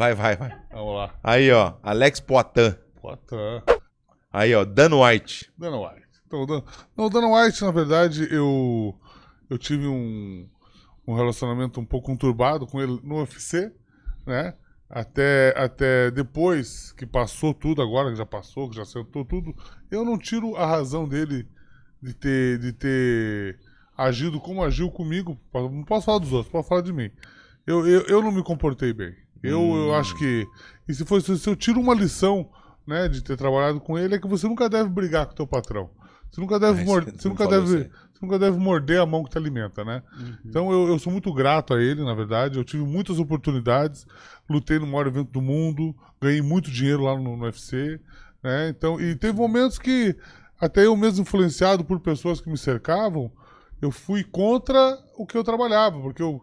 Vai, vai, vai. Vamos lá. Aí, ó. Alex Poitin. Poitin. Aí, ó. Dan White. Dan White. Então, o Dan... Não, Dan White, na verdade, eu, eu tive um, um relacionamento um pouco conturbado com ele no UFC, né? Até, até depois que passou tudo, agora que já passou, que já sentou tudo, eu não tiro a razão dele de ter, de ter agido como agiu comigo. Não posso falar dos outros, posso falar de mim. Eu, eu, eu não me comportei bem. Eu, hum. eu acho que. E se, for, se eu tiro uma lição né, de ter trabalhado com ele, é que você nunca deve brigar com o teu patrão. Você nunca deve, é, ah, morder, você nunca deve, assim. você nunca deve morder a mão que te alimenta, né? Uhum. Então eu, eu sou muito grato a ele, na verdade. Eu tive muitas oportunidades, lutei no maior evento do mundo, ganhei muito dinheiro lá no, no UFC, né? Então, e teve momentos que, até eu mesmo influenciado por pessoas que me cercavam, eu fui contra o que eu trabalhava, porque eu,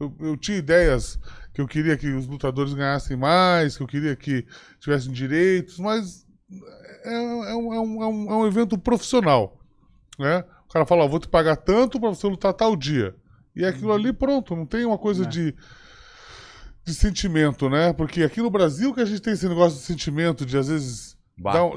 eu, eu tinha ideias que eu queria que os lutadores ganhassem mais, que eu queria que tivessem direitos, mas é, é, um, é, um, é um, é evento profissional. Né? O cara fala, oh, vou te pagar tanto para você lutar tal dia. E é aquilo uhum. ali, pronto, não tem uma coisa é. de, de sentimento, né? Porque aqui no Brasil que a gente tem esse negócio de sentimento, de às vezes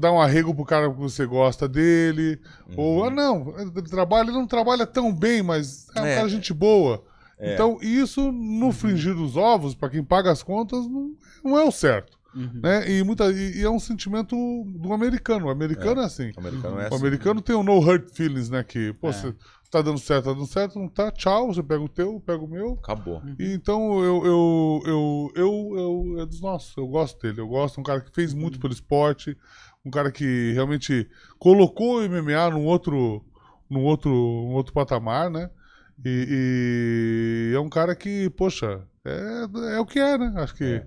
dar um arrego pro cara que você gosta dele. Uhum. Ou, ah, uhum. não, ele trabalha, ele não trabalha tão bem, mas é um é. cara gente boa. É. Então, isso no uhum. fringir dos ovos, para quem paga as contas, não, não é o certo. Uhum. Né? E, muita, e, e, é um sentimento do americano. O americano é, é assim. O americano, é assim. americano tem o um no hurt feelings, né? Que, pô, é. você tá dando certo, tá dando certo, não tá, tchau, você pega o teu, pega pego o meu. Acabou. E então eu, eu, eu, eu, eu, é dos nossos, eu gosto dele, eu gosto, um cara que fez muito uhum. pelo esporte, um cara que realmente colocou o MMA num outro, num outro, num outro patamar, né? E, e, é um cara que, poxa, é, é o que é, né? Acho que é.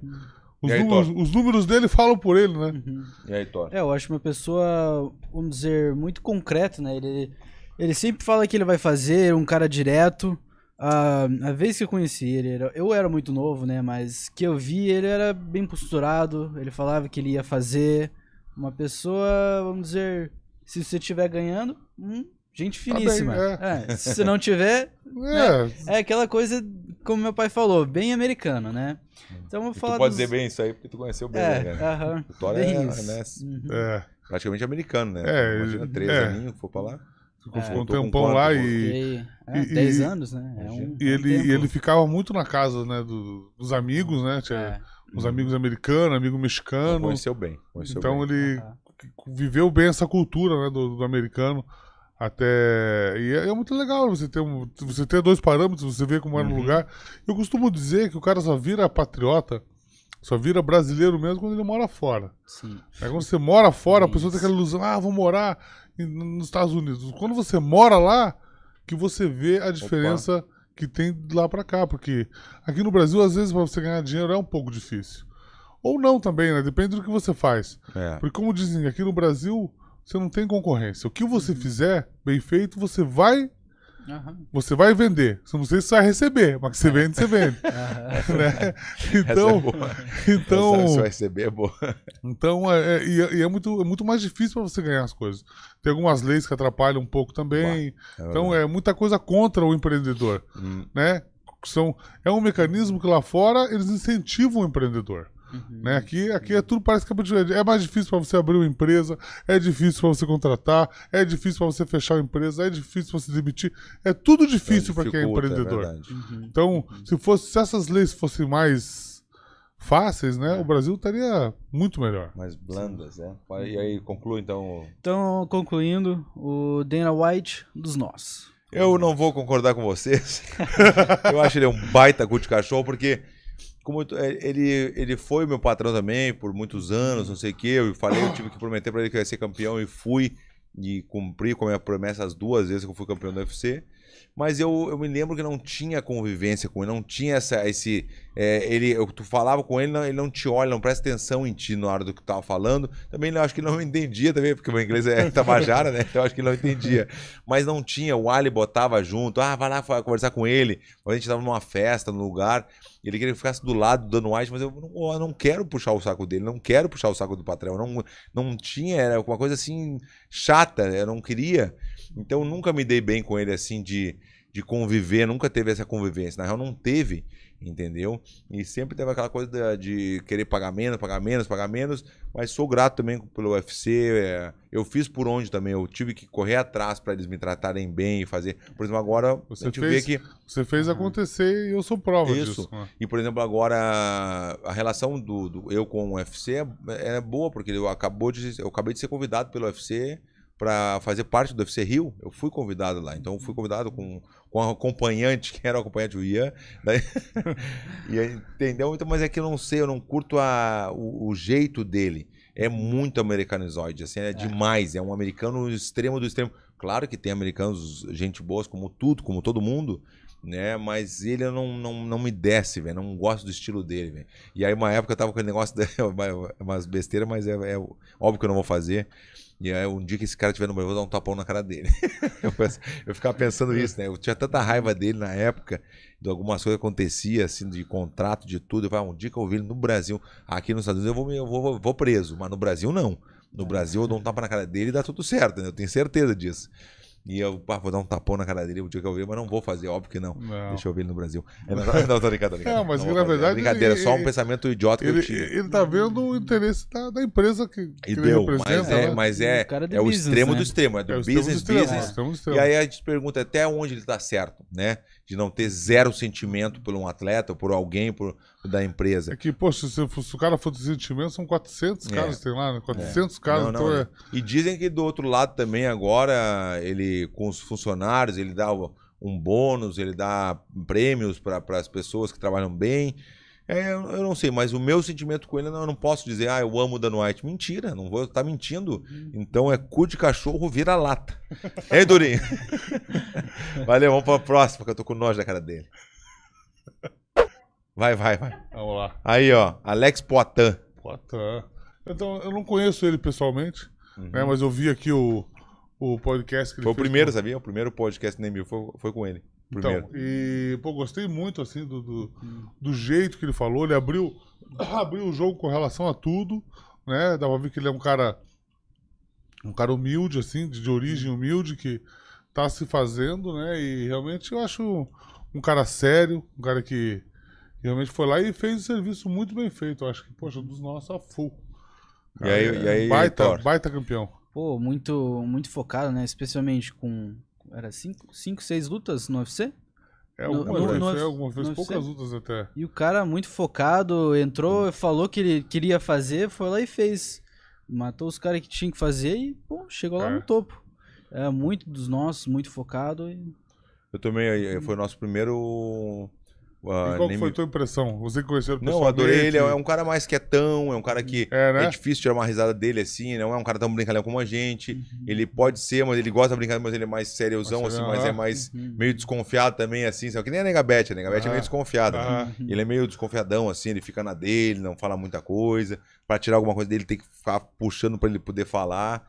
os, aí, números, os, números, dele falam por ele, né? Uhum. E aí, Thor? É, eu acho uma pessoa, vamos dizer, muito concreta, né? Ele, ele sempre fala que ele vai fazer, é um cara direto. Ah, a vez que eu conheci ele, era, eu era muito novo, né? Mas que eu vi, ele era bem posturado, ele falava que ele ia fazer. Uma pessoa, vamos dizer, se você estiver ganhando, hum, Gente tá finíssima. bem, é. É, se não tiver. Né, é. Né, é. aquela coisa, como meu pai falou, bem americano, né? Hum. Então vou falar. Tu pode dos... dizer bem isso aí porque tu conheceu bem, é, né? Uh -huh. O Thor é, né, uhum. É. praticamente americano, né? É, Imagina, três é. aninhos, for pra lá. Ficou, é. um tempão lá e. É, e, e 10 anos, né? Um, e, ele, um e ele ficava muito na casa né, do, dos amigos, né? Tinha Os amigos americanos, amigo mexicano. Conheceu bem. Conheceu então bem. ele ah. viveu bem essa cultura né, do, do americano. Até. É, e é, muito legal você ter, um, você ter dois parâmetros, você vê como é no uhum. lugar. Eu costumo dizer que o cara só vira patriota, só vira brasileiro mesmo quando ele mora fora. Sim. É quando você mora fora, Isso. a pessoa tem aquela ilusão, ah, vou morar nos Estados Unidos. Quando você mora lá, que você vê a diferença Opa. que tem de lá para cá. Porque aqui no Brasil, às vezes, para você ganhar dinheiro é um pouco difícil. Ou não também, né? Depende do que você faz. É. Porque, como dizem, aqui no Brasil você não tem concorrência. O que você uhum. fizer, bem feito, você vai. Uhum. Você vai vender. Você não sei se você vai receber, mas que você vende, você vende. né? Então. É então você vai então receber é boa. Então, é, é e, é, e é, muito, é muito mais difícil para você ganhar as coisas. Tem algumas leis que atrapalham um pouco também. É então, é muita coisa contra o empreendedor. Hum. Né? São, é um mecanismo que lá fora eles incentivam o empreendedor. Uhum. Né? Aqui, aqui é tudo parece que É mais difícil para você abrir uma empresa, é difícil para você contratar, é difícil para você fechar uma empresa, é difícil para você demitir. É tudo difícil é para quem é, é empreendedor. É uhum. Então, uhum. se fosse se essas leis fossem mais fáceis, né, o Brasil estaria muito melhor. Mais blandas, né? E uhum. aí conclui então. Então, concluindo, o Dana White dos nós. Eu não vou concordar com vocês. Eu acho ele um baita cu de cachorro porque como é, ele, ele foi meu patrão também por muitos anos, não sei o que, Eu falei, eu tive que prometer para ele que eu ia ser campeão e fui e cumpri com a minha promessa as duas vezes que eu fui campeão do UFC. Mas eu, eu me lembro que não tinha convivência com ele, não tinha essa, esse, é, ele, eu, tu falava com ele, não, ele não te olha, não presta atenção em ti na hora do que tu tava falando. Também né, eu acho que não entendia também, porque o meu inglês é tabajara, né? Então acho que não entendia. Mas não tinha, o Ali botava junto, ah, vai lá conversar com ele. A gente tava numa festa, num lugar, ele queria que ficasse do lado do Dano White, mas eu não, eu não, quero puxar o saco dele, não quero puxar o saco do patrão. Não, não tinha, era uma coisa assim chata, eu não queria. Então nunca me dei bem com ele assim de de conviver, nunca teve essa convivência. Na real, não teve, entendeu? E sempre teve aquela coisa de querer pagar menos, pagar menos, pagar menos. Mas sou grato também pelo UFC. É, eu fiz por onde também. Eu tive que correr atrás para eles me tratarem bem e fazer. Por exemplo, agora você a gente fez, vê que. Você fez uhum. acontecer e eu sou prova Isso. disso. Né? E, por exemplo, agora a relação do, do eu com o UFC é, é boa, porque eu, acabou de, eu acabei de ser convidado pelo UFC para fazer parte do UFC Rio, eu fui convidado lá. Então, fui convidado com, com a acompanhante, que era o acompanhante do Ian. Daí... Né? entendeu? Então, mas é que eu não sei, eu não curto a, o, o jeito dele. É muito americanizoide, assim, é, é demais. É um americano extremo do extremo. Claro que tem americanos, gente boa, como tudo, como todo mundo, né? Mas ele não, não, não me desce, velho. Não gosto do estilo dele, velho. E aí, uma época eu tava com aquele negócio, de... umas besteiras, mas é, é óbvio que eu não vou fazer. E aí, um dia que esse cara tiver no banheiro, eu vou dar um tapão na cara dele. eu, penso, eu ficava pensando isso, né? Eu tinha tanta raiva dele na época, de algumas coisas que acontecia, assim, de contrato, de tudo. Eu falei, um dia que eu vi ele no Brasil, aqui nos Estados Unidos, eu vou, eu vou, vou preso, mas no Brasil não. No Brasil eu dou um tapa na cara dele e dá tudo certo, né? Eu tenho certeza disso. E eu vou dar um tapão na cara dele o dia que eu ver, mas não vou fazer, óbvio que não. não. Deixa eu ver ele no Brasil. É, não, tô brincando, tô Não, mas não na verdade. Brincadeira, ele, só um pensamento idiota que ele, eu tive. Ele tá vendo o interesse da, da empresa que, e deu, Mas é, né? mas é, o, é, é business, o extremo né? do extremo, é do é business, extremo, business. É e aí a gente pergunta até onde ele tá certo, né? de não ter zero sentimento por um atleta, por alguém, por da empresa. É que, poxa, se, se o cara for de sentimento, são 400 é. caras tem lá, né? 400 é. caras. Não, não, então é... E dizem que do outro lado também agora, ele com os funcionários, ele dá um bônus, ele dá prêmios para as pessoas que trabalham bem. É, eu não sei, mas o meu sentimento com ele, eu não posso dizer, ah, eu amo o Dan White. Mentira, não vou estar tá mentindo. Uhum. Então é cu de cachorro vira lata. Hein, Durinho? Valeu, vamos para a próxima, que eu tô com nós da cara dele. Vai, vai, vai. Vamos lá. Aí, ó, Alex Poitin. Poitin. Então, eu não conheço ele pessoalmente, uhum. né, mas eu vi aqui o, o podcast que ele foi fez. Foi o primeiro, com... sabia? O primeiro podcast nem meu foi, foi com ele. Então, e, pô, gostei muito, assim, do, do, do, jeito que ele falou. Ele abriu, abriu o jogo com relação a tudo, né? Dá pra ver que ele é um cara. Um cara humilde, assim, de, de origem uhum. humilde, que tá se fazendo, né? E realmente eu acho um cara sério, um cara que realmente foi lá e fez um serviço muito bem feito. Eu acho que, poxa, dos nossos a full. Cara, e aí, é, e aí baita, baita campeão. Pô, muito, muito focado, né? Especialmente com era cinco seis lutas no UFC? É, é, algumas, no, no, UFC, algumas vezes, poucas lutas até. E o cara muito focado, entrou, hum. falou que ele queria fazer, foi lá e fez. Matou os caras que tinha que fazer e, pô, chegou lá é. no topo. É muito dos nossos, muito focado. E... Eu também, foi o nosso primeiro ah, qual nem... foi a tua impressão? Você conheceu o pessoal Não, adorei ele. É um cara mais quietão, é um cara que é, né? é, difícil tirar uma risada dele assim, né? não é um cara tão brincalhão como a gente. Uhum. Ele pode ser, mas ele gosta de brincar, mas ele é mais sériozão, assim, mas é mais né? uhum. meio desconfiado também, assim. Sabe? Que nem a Negabete, a Negabete ah. é meio desconfiada. Ah. Né? Ele é meio desconfiadão, assim, ele fica na dele, não fala muita coisa. Para tirar alguma coisa dele, tem que ficar puxando para ele poder falar.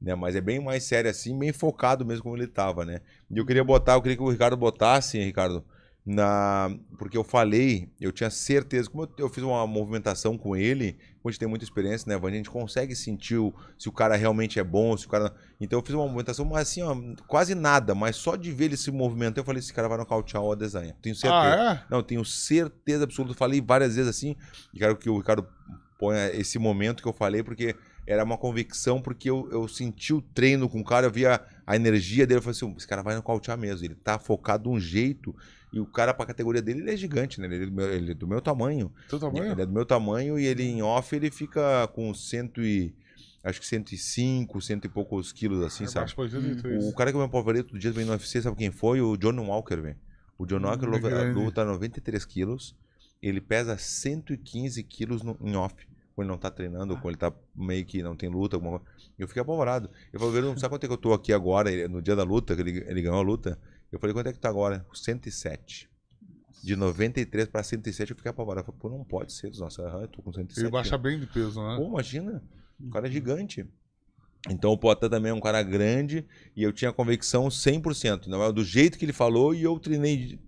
Né? Mas é bem mais sério assim, bem focado mesmo como ele tava, né? E eu queria botar, eu queria que o Ricardo botasse, Ricardo, na porque eu falei, eu tinha certeza, como eu, eu fiz uma movimentação com ele, a gente tem muita experiência, né, Vani? A gente consegue sentir o, se o cara realmente é bom, se o cara. Então eu fiz uma movimentação, mas assim, ó, quase nada, mas só de ver ele se movimentar, eu falei: esse cara vai nocautear o design. Tenho ah, certeza. Ah, é? Não, tenho certeza absoluta. Falei várias vezes assim, e quero que o Ricardo ponha esse momento que eu falei, porque era uma convicção, porque eu, eu senti o treino com o cara, eu via a energia dele, eu falei assim, esse cara vai nocautear mesmo, ele tá focado de um jeito, e o cara, pra categoria dele, ele é gigante, né? Ele é do meu, ele é do meu tamanho. Teu tamanho? Ele é do meu tamanho, e ele em off, ele fica com cento e acho que 105, cento e poucos quilos, assim, é sabe? O, hum. o cara que é eu me apavorei todo dia vem no UFC, sabe quem foi? O John Walker, velho. O John hum, Walker hum, luta, 93 quilos, ele pesa 115 quilos no, em off quando ele não tá treinando, ah. quando ele tá meio que não tem luta, alguma coisa. Eu fiquei apavorado. Eu falei, não sabe quanto é que eu tô aqui agora, no dia da luta, que ele, ele ganhou a luta. Eu falei, quanto é que tá agora? 107. De 93 para 107 eu fiquei apavorado. Eu falei, pô, não pode ser. Nossa, eu tô com 107. Ele baixa bem de peso, né? Pô, imagina. O cara é uhum. gigante. Então o Poitin também é um cara grande e eu tinha convicção 100%, não é do jeito que ele falou e eu treinei,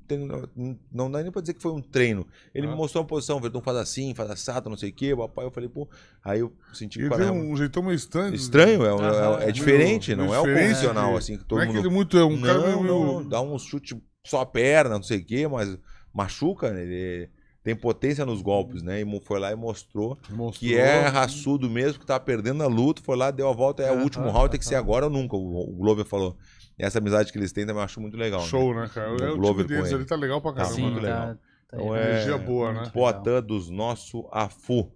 não dá nem para dizer que foi um treino. Ele ah. me mostrou uma posição, Verdão faz assim, faz assado, não sei o quê, papai, eu falei, pô, aí eu senti que ele é um jeitão meio estranho. Estranho, é, é, é, diferente, meio, não é o convencional assim que todo não mundo. Não é que ele é muito é um não, cara meio... não, dá um chute só a perna, não sei o quê, mas machuca, né? ele é tem potência nos golpes, né? E foi lá e mostrou, mostrou que é raçudo mesmo, que tá perdendo a luta, foi lá, deu a volta, é, o último round, tem que ser agora ou nunca. O, Glover falou. essa amizade que eles têm também eu acho muito legal. Show, né, né cara? O, é, o Glover tipo deles tá ele. tá legal pra tá caramba. Tá muito né? legal. Tá, tá então, energia boa, né? Poitin dos nosso Afu.